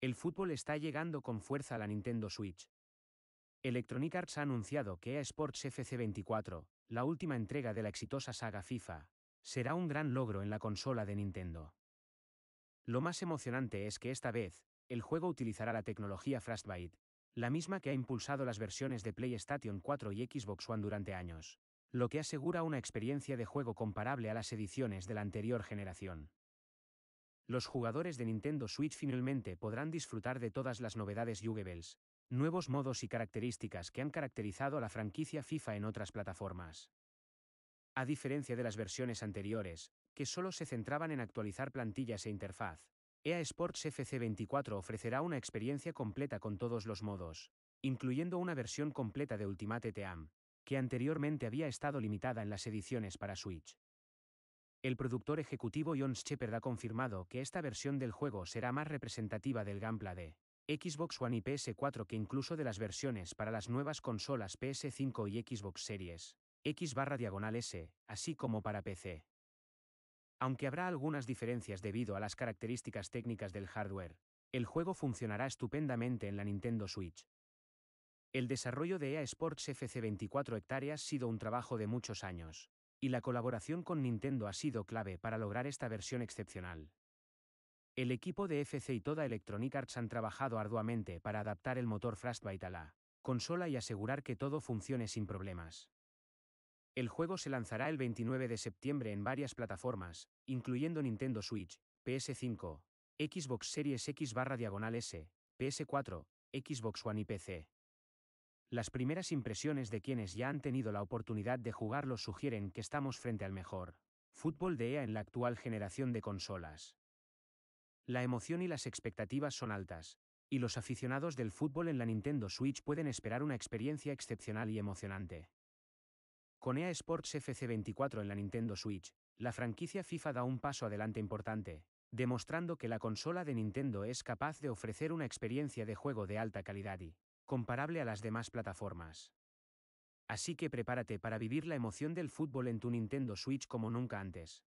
El fútbol está llegando con fuerza a la Nintendo Switch. Electronic Arts ha anunciado que EA Sports FC24, la última entrega de la exitosa saga FIFA, será un gran logro en la consola de Nintendo. Lo más emocionante es que esta vez, el juego utilizará la tecnología Frostbite, la misma que ha impulsado las versiones de PlayStation 4 y Xbox One durante años, lo que asegura una experiencia de juego comparable a las ediciones de la anterior generación los jugadores de Nintendo Switch finalmente podrán disfrutar de todas las novedades jugables, nuevos modos y características que han caracterizado a la franquicia FIFA en otras plataformas. A diferencia de las versiones anteriores, que solo se centraban en actualizar plantillas e interfaz, EA Sports FC24 ofrecerá una experiencia completa con todos los modos, incluyendo una versión completa de Ultimate Team, que anteriormente había estado limitada en las ediciones para Switch. El productor ejecutivo Jon Shepard ha confirmado que esta versión del juego será más representativa del gameplay de Xbox One y PS4 que incluso de las versiones para las nuevas consolas PS5 y Xbox Series X barra diagonal S, así como para PC. Aunque habrá algunas diferencias debido a las características técnicas del hardware, el juego funcionará estupendamente en la Nintendo Switch. El desarrollo de EA Sports FC 24 hectáreas ha sido un trabajo de muchos años y la colaboración con Nintendo ha sido clave para lograr esta versión excepcional. El equipo de FC y toda Electronic Arts han trabajado arduamente para adaptar el motor Frostbite a la consola y asegurar que todo funcione sin problemas. El juego se lanzará el 29 de septiembre en varias plataformas, incluyendo Nintendo Switch, PS5, Xbox Series X barra diagonal S, PS4, Xbox One y PC. Las primeras impresiones de quienes ya han tenido la oportunidad de jugarlo sugieren que estamos frente al mejor fútbol de EA en la actual generación de consolas. La emoción y las expectativas son altas, y los aficionados del fútbol en la Nintendo Switch pueden esperar una experiencia excepcional y emocionante. Con EA Sports FC24 en la Nintendo Switch, la franquicia FIFA da un paso adelante importante, demostrando que la consola de Nintendo es capaz de ofrecer una experiencia de juego de alta calidad y comparable a las demás plataformas. Así que prepárate para vivir la emoción del fútbol en tu Nintendo Switch como nunca antes.